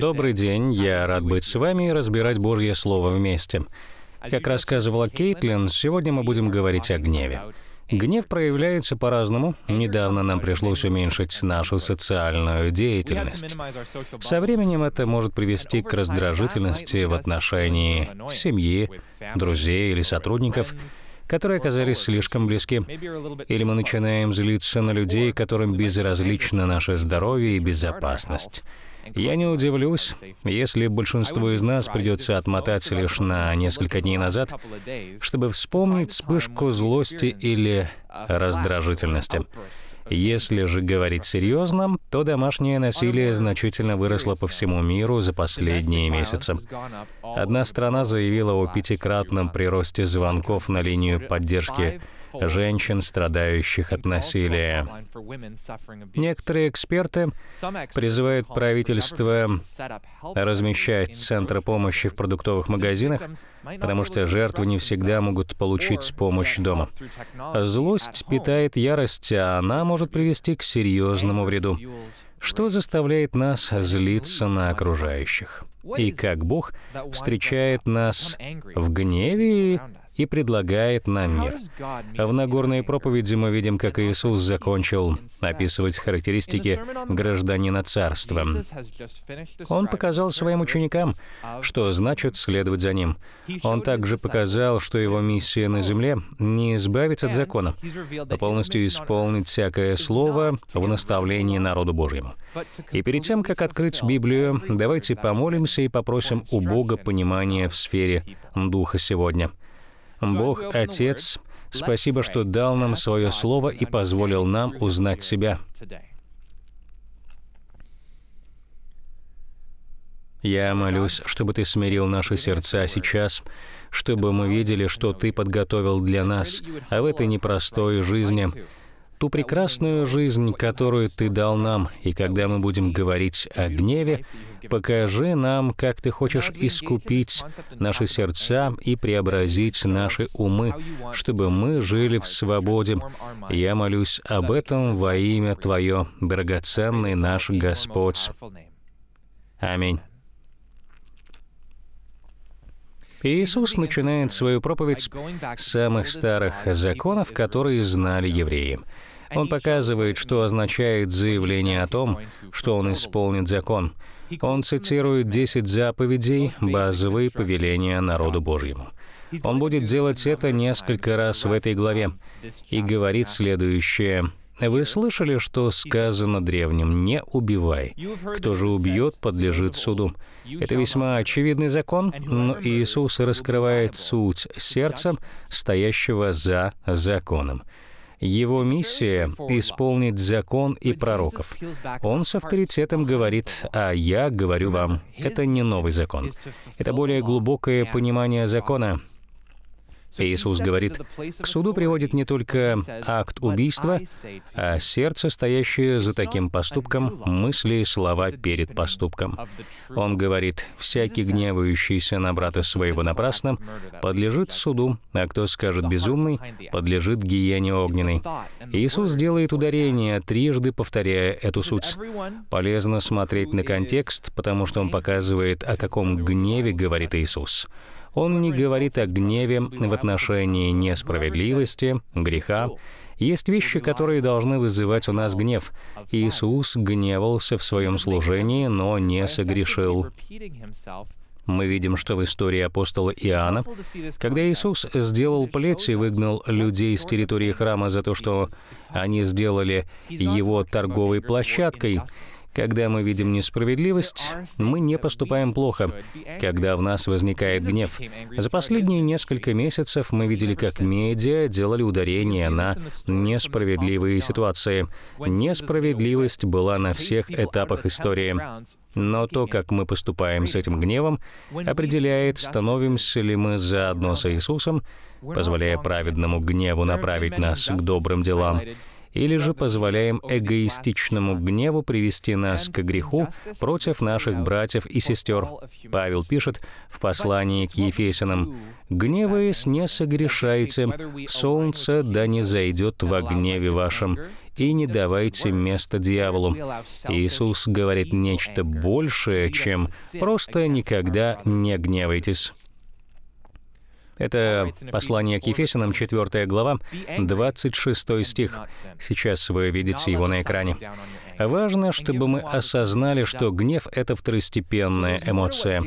Добрый день, я рад быть с вами и разбирать Божье Слово вместе. Как рассказывала Кейтлин, сегодня мы будем говорить о гневе. Гнев проявляется по-разному. Недавно нам пришлось уменьшить нашу социальную деятельность. Со временем это может привести к раздражительности в отношении семьи, друзей или сотрудников, которые оказались слишком близки. Или мы начинаем злиться на людей, которым безразлично наше здоровье и безопасность. Я не удивлюсь, если большинство из нас придется отмотать лишь на несколько дней назад, чтобы вспомнить вспышку злости или раздражительности. Если же говорить серьезно, то домашнее насилие значительно выросло по всему миру за последние месяцы. Одна страна заявила о пятикратном приросте звонков на линию поддержки женщин, страдающих от насилия. Некоторые эксперты призывают правительство размещать центры помощи в продуктовых магазинах, потому что жертвы не всегда могут получить помощь дома. Злость питает ярость, а она может привести к серьезному вреду, что заставляет нас злиться на окружающих и как Бог встречает нас в гневе и предлагает нам мир. В Нагорной проповеди мы видим, как Иисус закончил описывать характеристики гражданина царства. Он показал своим ученикам, что значит следовать за ним. Он также показал, что его миссия на земле — не избавиться от закона, а полностью исполнить всякое слово в наставлении народу Божьему. И перед тем, как открыть Библию, давайте помолимся молимся и попросим у Бога понимания в сфере Духа сегодня. Бог, Отец, спасибо, что дал нам свое Слово и позволил нам узнать Себя. Я молюсь, чтобы Ты смирил наши сердца сейчас, чтобы мы видели, что Ты подготовил для нас, а в этой непростой жизни – ту прекрасную жизнь, которую Ты дал нам, и когда мы будем говорить о гневе, покажи нам, как Ты хочешь искупить наши сердца и преобразить наши умы, чтобы мы жили в свободе. Я молюсь об этом во имя Твое, драгоценный наш Господь. Аминь. Иисус начинает свою проповедь с самых старых законов, которые знали евреи. Он показывает, что означает заявление о том, что он исполнит закон. Он цитирует 10 заповедей, базовые повеления народу Божьему. Он будет делать это несколько раз в этой главе и говорит следующее. Вы слышали, что сказано древним «не убивай». Кто же убьет, подлежит суду. Это весьма очевидный закон, но Иисус раскрывает суть сердца, стоящего за законом. Его миссия — исполнить закон и пророков. Он с авторитетом говорит, а я говорю вам, это не новый закон. Это более глубокое понимание закона, Иисус говорит, к суду приводит не только акт убийства, а сердце, стоящее за таким поступком, мысли и слова перед поступком. Он говорит, всякий гневающийся на брата своего напрасно подлежит суду, а кто скажет безумный, подлежит гиене огненной. Иисус делает ударение, трижды повторяя эту суть. Полезно смотреть на контекст, потому что он показывает, о каком гневе говорит Иисус. Он не говорит о гневе в отношении несправедливости, греха. Есть вещи, которые должны вызывать у нас гнев. Иисус гневался в своем служении, но не согрешил. Мы видим, что в истории апостола Иоанна, когда Иисус сделал плеть и выгнал людей с территории храма за то, что они сделали его торговой площадкой, когда мы видим несправедливость, мы не поступаем плохо, когда в нас возникает гнев. За последние несколько месяцев мы видели, как медиа делали ударение на несправедливые ситуации. Несправедливость была на всех этапах истории. Но то, как мы поступаем с этим гневом, определяет, становимся ли мы заодно с Иисусом, позволяя праведному гневу направить нас к добрым делам, или же позволяем эгоистичному гневу привести нас к греху против наших братьев и сестер. Павел пишет в послании к Ефесянам, «Гневаясь, не согрешайте, солнце да не зайдет во гневе вашем, и не давайте место дьяволу. Иисус говорит нечто большее, чем «просто никогда не гневайтесь». Это послание к Ефесянам, 4 глава, 26 стих. Сейчас вы видите его на экране. Важно, чтобы мы осознали, что гнев — это второстепенная эмоция.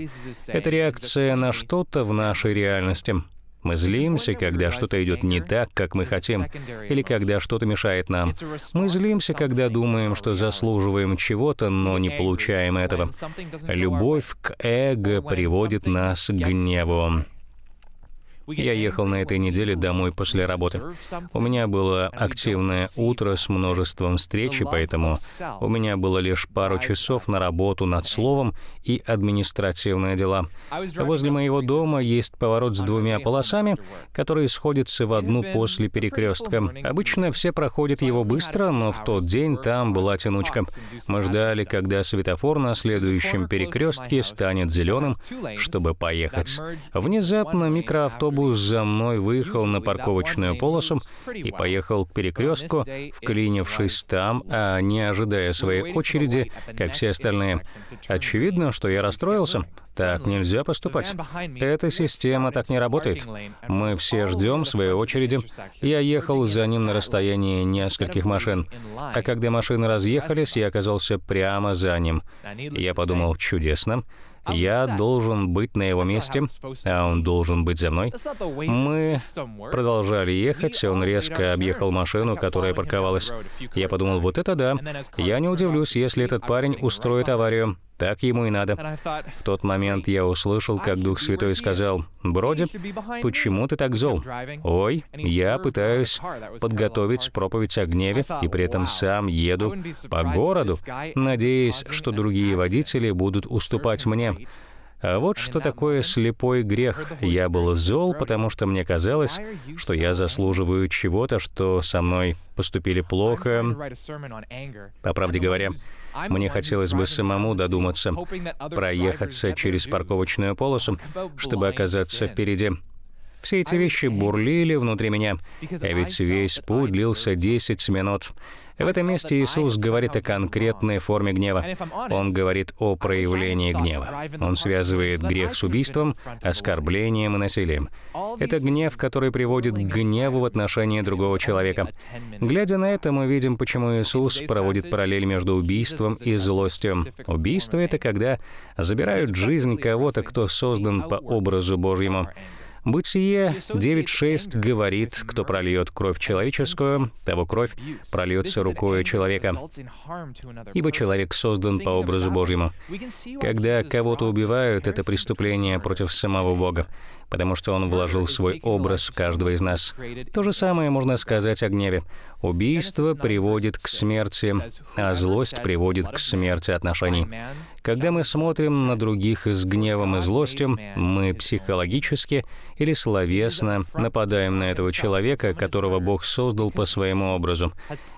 Это реакция на что-то в нашей реальности. Мы злимся, когда что-то идет не так, как мы хотим, или когда что-то мешает нам. Мы злимся, когда думаем, что заслуживаем чего-то, но не получаем этого. Любовь к эго приводит нас к гневу. Я ехал на этой неделе домой после работы. У меня было активное утро с множеством встреч, и поэтому у меня было лишь пару часов на работу над словом и административные дела. Возле моего дома есть поворот с двумя полосами, которые сходятся в одну после перекрестка. Обычно все проходят его быстро, но в тот день там была тянучка. Мы ждали, когда светофор на следующем перекрестке станет зеленым, чтобы поехать. Внезапно микроавтобус автобус за мной выехал на парковочную полосу и поехал к перекрестку, вклинившись там, а не ожидая своей очереди, как все остальные. Очевидно, что я расстроился. Так нельзя поступать. Эта система так не работает. Мы все ждем своей очереди. Я ехал за ним на расстоянии нескольких машин. А когда машины разъехались, я оказался прямо за ним. Я подумал, чудесно. Я должен быть на его месте, а он должен быть за мной. Мы продолжали ехать, он резко объехал машину, которая парковалась. Я подумал, вот это да. Я не удивлюсь, если этот парень устроит аварию. Так ему и надо. В тот момент я услышал, как Дух Святой сказал, «Броди, почему ты так зол?» «Ой, я пытаюсь подготовить проповедь о гневе, и при этом сам еду по городу, надеясь, что другие водители будут уступать мне. А вот что такое слепой грех. Я был зол, потому что мне казалось, что я заслуживаю чего-то, что со мной поступили плохо. По правде говоря, мне хотелось бы самому додуматься, проехаться через парковочную полосу, чтобы оказаться впереди. Все эти вещи бурлили внутри меня, а ведь весь путь длился 10 минут. В этом месте Иисус говорит о конкретной форме гнева. Он говорит о проявлении гнева. Он связывает грех с убийством, оскорблением и насилием. Это гнев, который приводит к гневу в отношении другого человека. Глядя на это, мы видим, почему Иисус проводит параллель между убийством и злостью. Убийство — это когда забирают жизнь кого-то, кто создан по образу Божьему. Бытие 9.6 говорит, кто прольет кровь человеческую, того кровь прольется рукой человека, ибо человек создан по образу Божьему. Когда кого-то убивают, это преступление против самого Бога потому что он вложил свой образ в каждого из нас. То же самое можно сказать о гневе. Убийство приводит к смерти, а злость приводит к смерти отношений. Когда мы смотрим на других с гневом и злостью, мы психологически или словесно нападаем на этого человека, которого Бог создал по своему образу.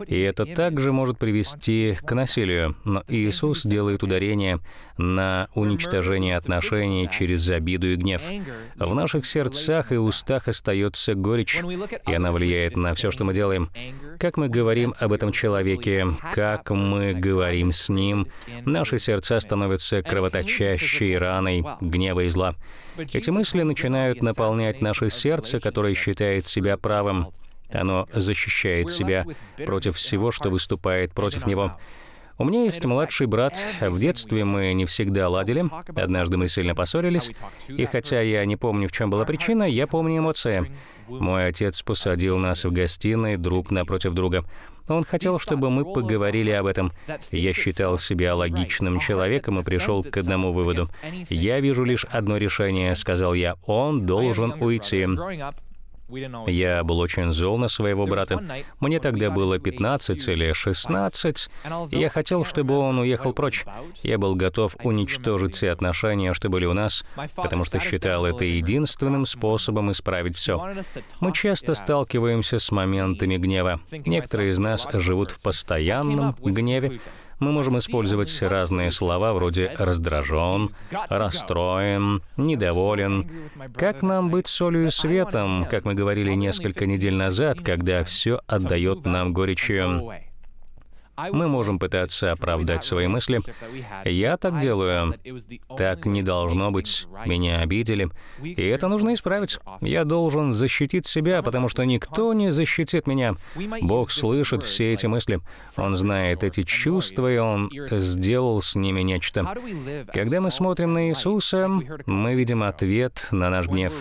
И это также может привести к насилию. Но Иисус делает ударение на уничтожение отношений через обиду и гнев. В наших сердцах и устах остается горечь, и она влияет на все, что мы делаем. Как мы говорим об этом человеке, как мы говорим с ним, наши сердца становятся кровоточащей раной гнева и зла. Эти мысли начинают наполнять наше сердце, которое считает себя правым. Оно защищает себя против всего, что выступает против него. У меня есть младший брат. В детстве мы не всегда ладили. Однажды мы сильно поссорились. И хотя я не помню, в чем была причина, я помню эмоции. Мой отец посадил нас в гостиной друг напротив друга. Он хотел, чтобы мы поговорили об этом. Я считал себя логичным человеком и пришел к одному выводу. «Я вижу лишь одно решение», — сказал я. «Он должен уйти». Я был очень зол на своего брата. Мне тогда было 15 или 16, и я хотел, чтобы он уехал прочь. Я был готов уничтожить все отношения, что были у нас, потому что считал это единственным способом исправить все. Мы часто сталкиваемся с моментами гнева. Некоторые из нас живут в постоянном гневе, мы можем использовать разные слова вроде «раздражен», «расстроен», «недоволен». Как нам быть солью и светом, как мы говорили несколько недель назад, когда все отдает нам горечью? Мы можем пытаться оправдать свои мысли. Я так делаю. Так не должно быть. Меня обидели. И это нужно исправить. Я должен защитить себя, потому что никто не защитит меня. Бог слышит все эти мысли. Он знает эти чувства, и Он сделал с ними нечто. Когда мы смотрим на Иисуса, мы видим ответ на наш гнев.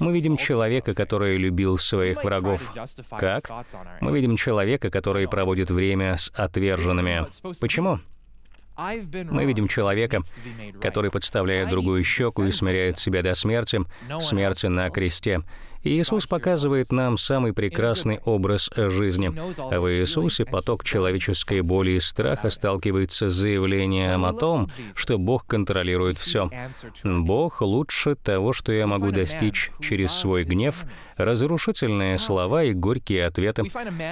Мы видим человека, который любил своих врагов. Как? Мы видим человека, который проводит время с отцом отверженными. Почему? Мы видим человека, который подставляет другую щеку и смиряет себя до смерти, смерти на кресте. Иисус показывает нам самый прекрасный образ жизни. А В Иисусе поток человеческой боли и страха сталкивается с заявлением о том, что Бог контролирует все. Бог лучше того, что я могу достичь через свой гнев, разрушительные слова и горькие ответы.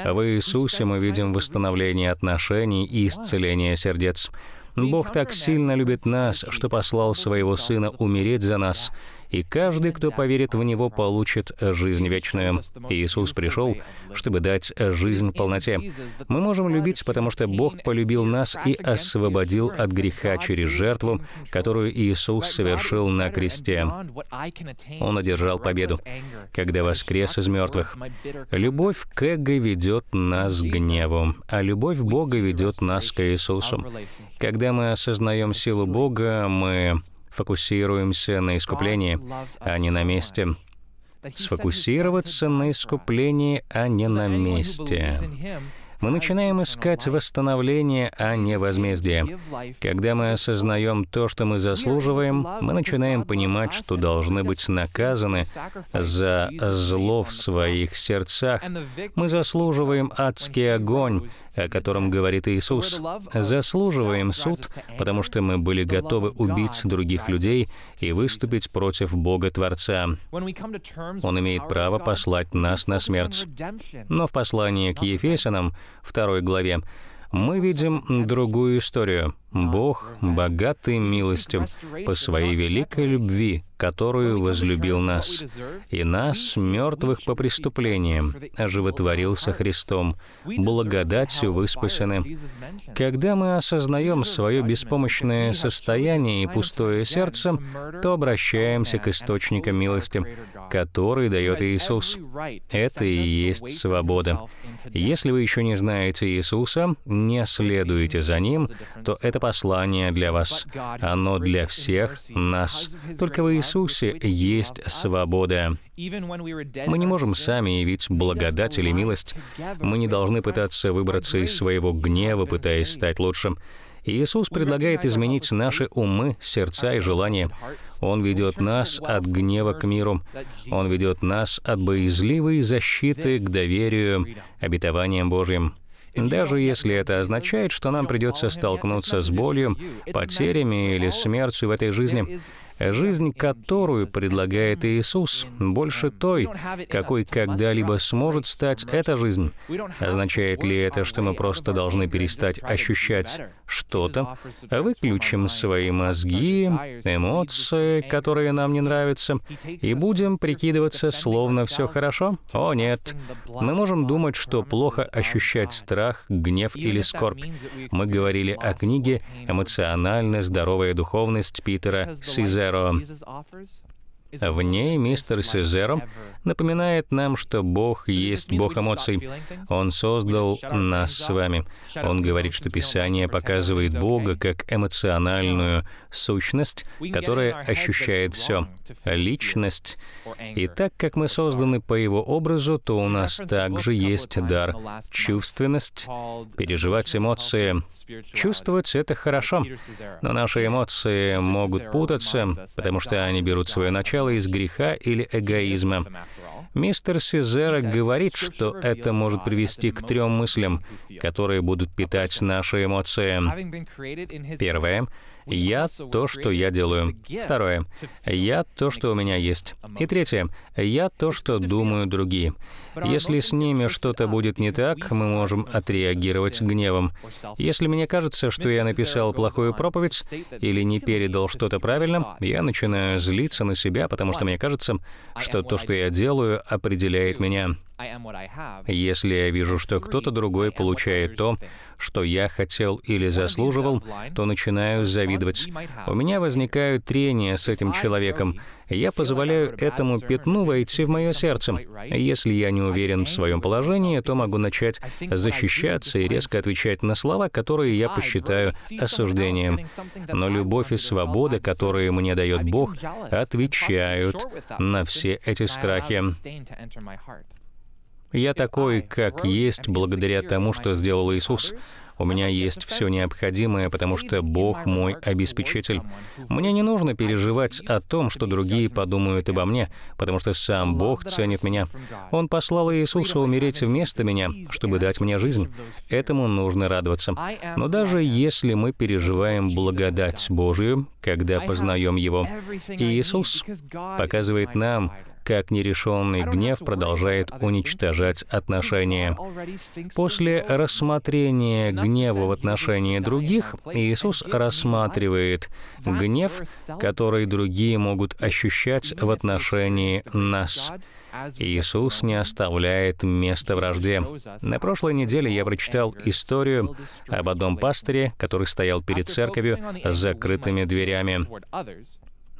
А В Иисусе мы видим восстановление отношений и исцеление сердец. Бог так сильно любит нас, что послал своего Сына умереть за нас и каждый, кто поверит в Него, получит жизнь вечную. Иисус пришел, чтобы дать жизнь в полноте. Мы можем любить, потому что Бог полюбил нас и освободил от греха через жертву, которую Иисус совершил на кресте. Он одержал победу, когда воскрес из мертвых. Любовь к эго ведет нас к гневу, а любовь Бога ведет нас к Иисусу. Когда мы осознаем силу Бога, мы фокусируемся на а искуплении, а не на месте. Сфокусироваться на искуплении, а не на месте. Мы начинаем искать восстановление, а не возмездие. Когда мы осознаем то, что мы заслуживаем, мы начинаем понимать, что должны быть наказаны за зло в своих сердцах. Мы заслуживаем адский огонь, о котором говорит Иисус. Заслуживаем суд, потому что мы были готовы убить других людей и выступить против Бога Творца. Он имеет право послать нас на смерть. Но в послании к Ефесянам 2 главе, мы видим другую историю. Бог, богатый милостью, по своей великой любви, которую возлюбил нас, и нас, мертвых по преступлениям, оживотворился Христом, благодатью вы спасены. Когда мы осознаем свое беспомощное состояние и пустое сердце, то обращаемся к источникам милости, который дает Иисус. Это и есть свобода. Если вы еще не знаете Иисуса, не следуете за Ним, то это послание для вас. Оно для всех нас. Только в Иисусе есть свобода. Мы не можем сами явить благодать или милость. Мы не должны пытаться выбраться из своего гнева, пытаясь стать лучшим. Иисус предлагает изменить наши умы, сердца и желания. Он ведет нас от гнева к миру. Он ведет нас от боязливой защиты к доверию, обетованиям Божьим даже если это означает, что нам придется столкнуться с болью, потерями или смертью в этой жизни. Жизнь, которую предлагает Иисус, больше той, какой когда-либо сможет стать эта жизнь. Означает ли это, что мы просто должны перестать ощущать что-то, выключим свои мозги, эмоции, которые нам не нравятся, и будем прикидываться, словно все хорошо? О, нет. Мы можем думать, что плохо ощущать страх, гнев или скорбь. Мы говорили о книге «Эмоционально здоровая духовность» Питера Сизера Pero В ней мистер Сезером напоминает нам, что Бог есть Бог эмоций. Он создал нас с вами. Он говорит, что Писание показывает Бога как эмоциональную сущность, которая ощущает все, личность. И так как мы созданы по его образу, то у нас также есть дар чувственность, переживать эмоции. Чувствовать — это хорошо, но наши эмоции могут путаться, потому что они берут свое начало сначала из греха или эгоизма. Мистер Сизера говорит, что это может привести к трем мыслям, которые будут питать наши эмоции. Первое — я то, что я делаю. Второе. Я то, что у меня есть. И третье. Я то, что думаю другие. Если с ними что-то будет не так, мы можем отреагировать гневом. Если мне кажется, что я написал плохую проповедь или не передал что-то правильно, я начинаю злиться на себя, потому что мне кажется, что то, что я делаю, определяет меня. Если я вижу, что кто-то другой получает то, что я хотел или uh, заслуживал, то начинаю uh, завидовать. У меня возникают трения с этим человеком. Я позволяю этому пятну войти в мое сердце. Если я не уверен в своем положении, то могу начать защищаться и резко отвечать на слова, которые я посчитаю осуждением. Но любовь и свобода, которые мне дает Бог, отвечают на все эти страхи. Я такой, как есть, благодаря тому, что сделал Иисус. У меня есть все необходимое, потому что Бог мой обеспечитель. Мне не нужно переживать о том, что другие подумают обо мне, потому что сам Бог ценит меня. Он послал Иисуса умереть вместо меня, чтобы дать мне жизнь. Этому нужно радоваться. Но даже если мы переживаем благодать Божию, когда познаем Его, Иисус показывает нам, как нерешенный гнев продолжает уничтожать отношения. После рассмотрения гнева в отношении других, Иисус рассматривает гнев, который другие могут ощущать в отношении нас. Иисус не оставляет места вражде. На прошлой неделе я прочитал историю об одном пастыре, который стоял перед церковью с закрытыми дверями.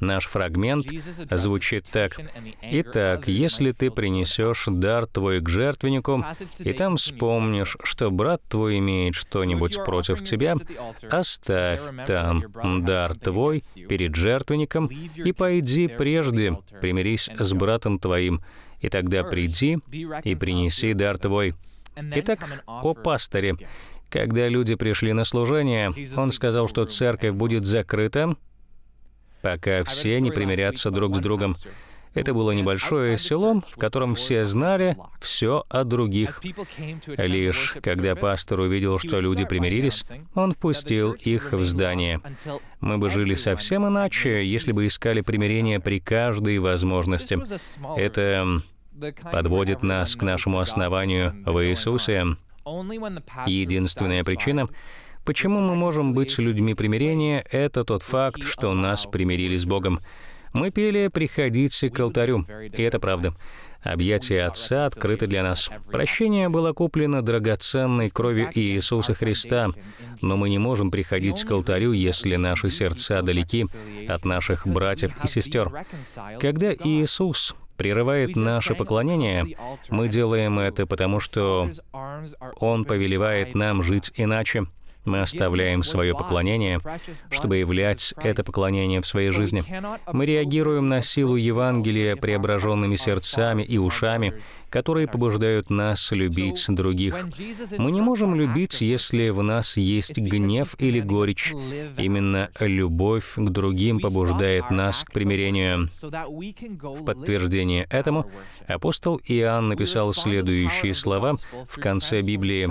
Наш фрагмент звучит так. «Итак, если ты принесешь дар твой к жертвеннику, и там вспомнишь, что брат твой имеет что-нибудь против тебя, оставь там дар твой перед жертвенником и пойди прежде, примирись с братом твоим, и тогда приди и принеси дар твой». Итак, о пасторе. Когда люди пришли на служение, он сказал, что церковь будет закрыта, пока а все не примирятся друг с другом. Это было небольшое село, в котором все знали все о других. Лишь когда пастор увидел, что люди примирились, он впустил их в здание. Мы бы жили совсем иначе, если бы искали примирение при каждой возможности. Это подводит нас к нашему основанию в Иисусе. Единственная причина — Почему мы можем быть с людьми примирения, это тот факт, что нас примирили с Богом. Мы пели «Приходите к алтарю», и это правда. Объятия Отца открыты для нас. Прощение было куплено драгоценной кровью Иисуса Христа, но мы не можем приходить к алтарю, если наши сердца далеки от наших братьев и сестер. Когда Иисус прерывает наше поклонение, мы делаем это потому, что Он повелевает нам жить иначе. Мы оставляем свое поклонение, чтобы являть это поклонение в своей жизни. Мы реагируем на силу Евангелия преображенными сердцами и ушами, которые побуждают нас любить других. Мы не можем любить, если в нас есть гнев или горечь. Именно любовь к другим побуждает нас к примирению. В подтверждение этому апостол Иоанн написал следующие слова в конце Библии.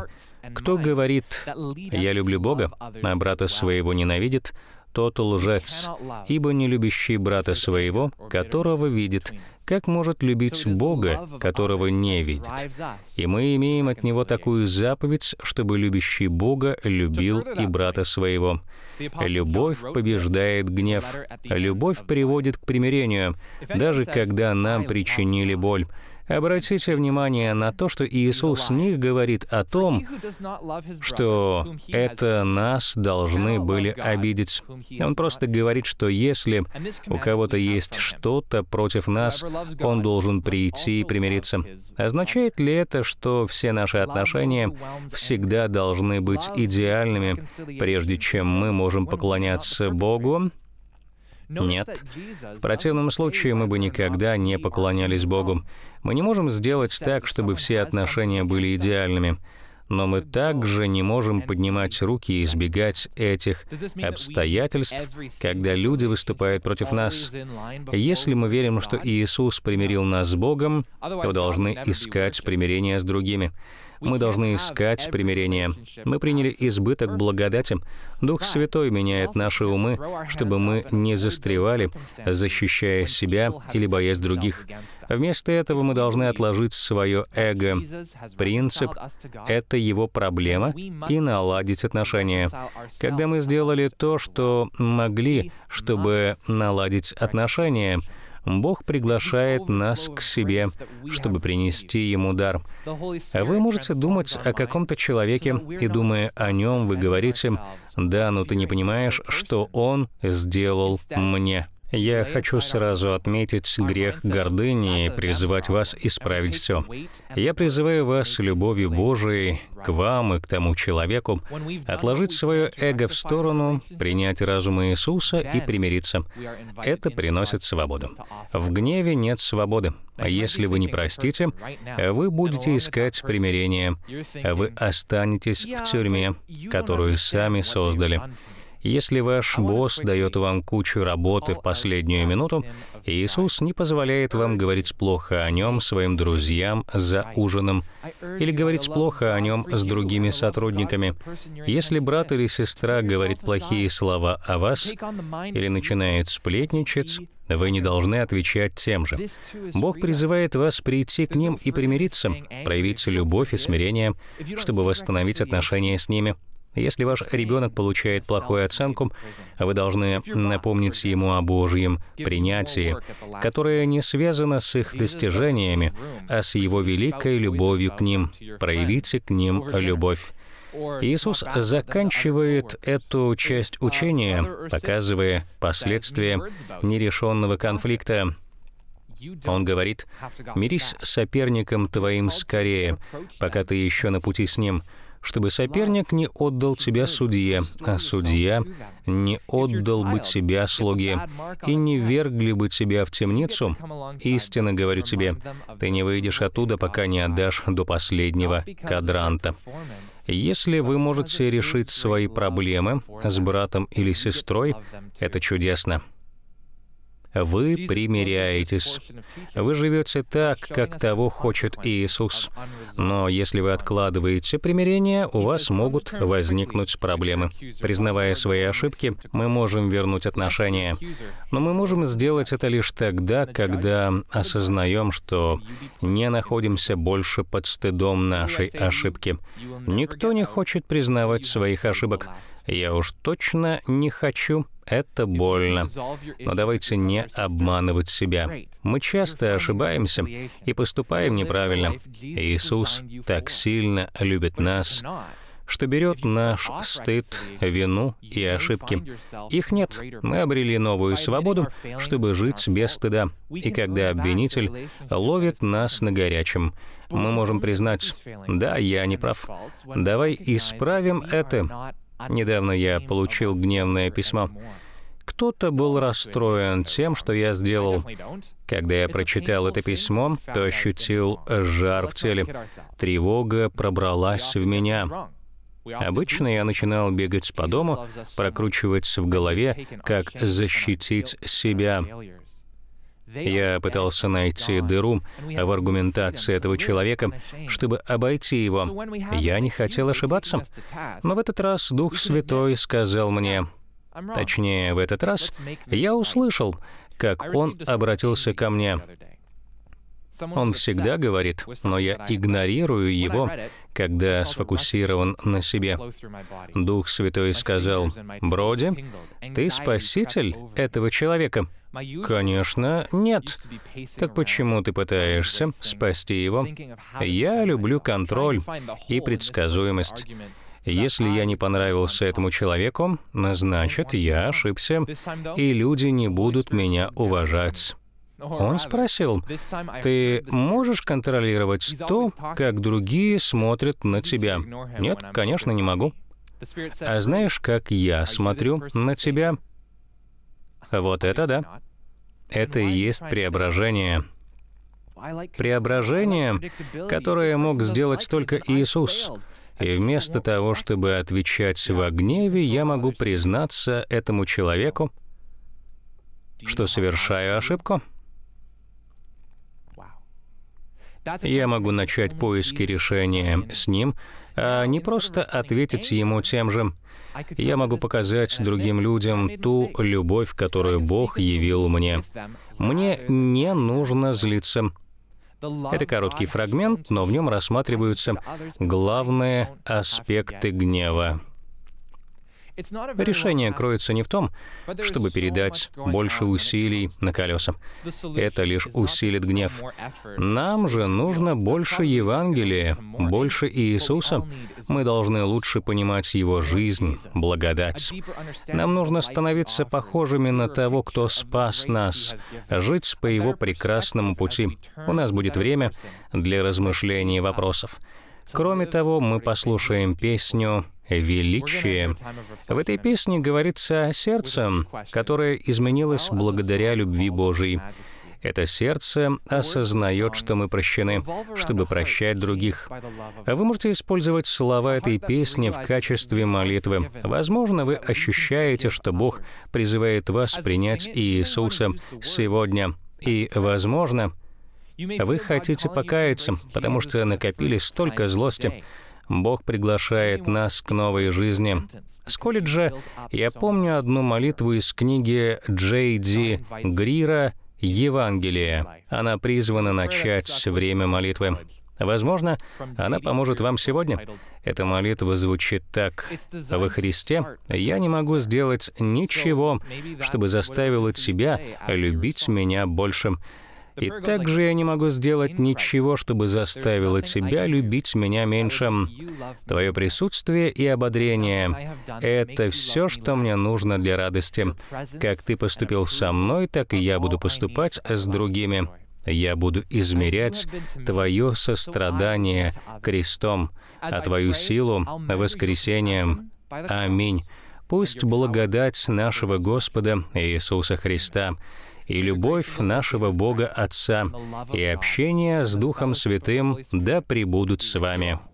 «Кто говорит, я люблю Бога, а брата своего ненавидит, тот лжец, ибо не любящий брата своего, которого видит, как может любить Бога, которого не видит? И мы имеем от Него такую заповедь, чтобы любящий Бога любил и брата своего. Любовь побеждает гнев. Любовь приводит к примирению, даже когда нам причинили боль. Обратите внимание на то, что Иисус с них говорит о том, что это нас должны были обидеть. Он просто говорит, что если у кого-то есть что-то против нас, он должен прийти и примириться. Означает ли это, что все наши отношения всегда должны быть идеальными, прежде чем мы можем поклоняться Богу? Нет. В противном случае мы бы никогда не поклонялись Богу. Мы не можем сделать так, чтобы все отношения были идеальными. Но мы также не можем поднимать руки и избегать этих обстоятельств, когда люди выступают против нас. Если мы верим, что Иисус примирил нас с Богом, то должны искать примирение с другими. Мы должны искать примирение. Мы приняли избыток благодати. Дух Святой меняет наши умы, чтобы мы не застревали, защищая себя или боясь других. Вместо этого мы должны отложить свое эго. Принцип — это его проблема, и наладить отношения. Когда мы сделали то, что могли, чтобы наладить отношения, Бог приглашает нас к себе, чтобы принести Ему дар. Вы можете думать о каком-то человеке, и думая о нем, вы говорите, «Да, но ты не понимаешь, что Он сделал мне». Я хочу сразу отметить грех гордыни и призывать вас исправить все. Я призываю вас любовью Божией к вам и к тому человеку отложить свое эго в сторону, принять разум Иисуса и примириться. Это приносит свободу. В гневе нет свободы. Если вы не простите, вы будете искать примирение. Вы останетесь в тюрьме, которую сами создали. Если ваш босс дает вам кучу работы в последнюю минуту, Иисус не позволяет вам говорить плохо о нем своим друзьям за ужином или говорить плохо о нем с другими сотрудниками. Если брат или сестра говорит плохие слова о вас или начинает сплетничать, вы не должны отвечать тем же. Бог призывает вас прийти к ним и примириться, проявить любовь и смирение, чтобы восстановить отношения с ними. Если ваш ребенок получает плохую оценку, вы должны напомнить ему о Божьем принятии, которое не связано с их достижениями, а с его великой любовью к ним. Проявите к ним любовь. Иисус заканчивает эту часть учения, показывая последствия нерешенного конфликта. Он говорит, «Мирись с соперником твоим скорее, пока ты еще на пути с ним, чтобы соперник не отдал тебя судье, а судья не отдал бы тебя слуге, и не вергли бы тебя в темницу, истинно говорю тебе, ты не выйдешь оттуда, пока не отдашь до последнего кадранта. Если вы можете решить свои проблемы с братом или сестрой, это чудесно. Вы примиряетесь. Вы живете так, как того хочет Иисус. Но если вы откладываете примирение, у вас могут возникнуть проблемы. Признавая свои ошибки, мы можем вернуть отношения. Но мы можем сделать это лишь тогда, когда осознаем, что не находимся больше под стыдом нашей ошибки. Никто не хочет признавать своих ошибок. Я уж точно не хочу это больно. Но давайте не обманывать себя. Мы часто ошибаемся и поступаем неправильно. Иисус так сильно любит нас, что берет наш стыд, вину и ошибки. Их нет. Мы обрели новую свободу, чтобы жить без стыда. И когда обвинитель ловит нас на горячем, мы можем признать, да, я не прав. Давай исправим это. Недавно я получил гневное письмо. Кто-то был расстроен тем, что я сделал. Когда я прочитал это письмо, то ощутил жар в теле. Тревога пробралась в меня. Обычно я начинал бегать по дому, прокручивать в голове, как защитить себя. Я пытался найти дыру в аргументации этого человека, чтобы обойти его. Я не хотел ошибаться. Но в этот раз Дух Святой сказал мне, точнее, в этот раз я услышал, как он обратился ко мне. Он всегда говорит, но я игнорирую его, когда сфокусирован на себе. Дух Святой сказал, «Броди, ты спаситель этого человека». Конечно, нет. Так почему ты пытаешься спасти его? Я люблю контроль и предсказуемость. Если я не понравился этому человеку, значит, я ошибся, и люди не будут меня уважать. Он спросил, «Ты можешь контролировать то, как другие смотрят на тебя?» «Нет, конечно, не могу». «А знаешь, как я смотрю на тебя?» Вот это да. Это и есть преображение. Преображение, которое мог сделать только Иисус. И вместо того, чтобы отвечать во гневе, я могу признаться этому человеку, что совершаю ошибку. Я могу начать поиски решения с ним, а не просто ответить ему тем же я могу показать другим людям ту любовь, которую Бог явил мне. Мне не нужно злиться. Это короткий фрагмент, но в нем рассматриваются главные аспекты гнева. Решение кроется не в том, чтобы передать больше усилий на колеса. Это лишь усилит гнев. Нам же нужно больше Евангелия, больше Иисуса. Мы должны лучше понимать Его жизнь, благодать. Нам нужно становиться похожими на того, кто спас нас, жить по Его прекрасному пути. У нас будет время для размышлений и вопросов. Кроме того, мы послушаем песню величие. В этой песне говорится о сердце, которое изменилось благодаря любви Божией. Это сердце осознает, что мы прощены, чтобы прощать других. А вы можете использовать слова этой песни в качестве молитвы. Возможно, вы ощущаете, что Бог призывает вас принять Иисуса сегодня. И, возможно, вы хотите покаяться, потому что накопились столько злости. Бог приглашает нас к новой жизни. С колледжа я помню одну молитву из книги Джей Ди Грира «Евангелие». Она призвана начать время молитвы. Возможно, она поможет вам сегодня. Эта молитва звучит так. «Во Христе я не могу сделать ничего, чтобы заставило тебя любить меня больше. И также я не могу сделать ничего, чтобы заставило тебя любить меня меньше. Твое присутствие и ободрение — это все, что мне нужно для радости. Как ты поступил со мной, так и я буду поступать с другими. Я буду измерять твое сострадание крестом, а твою силу — воскресением. Аминь. Пусть благодать нашего Господа Иисуса Христа, и любовь нашего Бога Отца и общение с Духом Святым да пребудут с вами.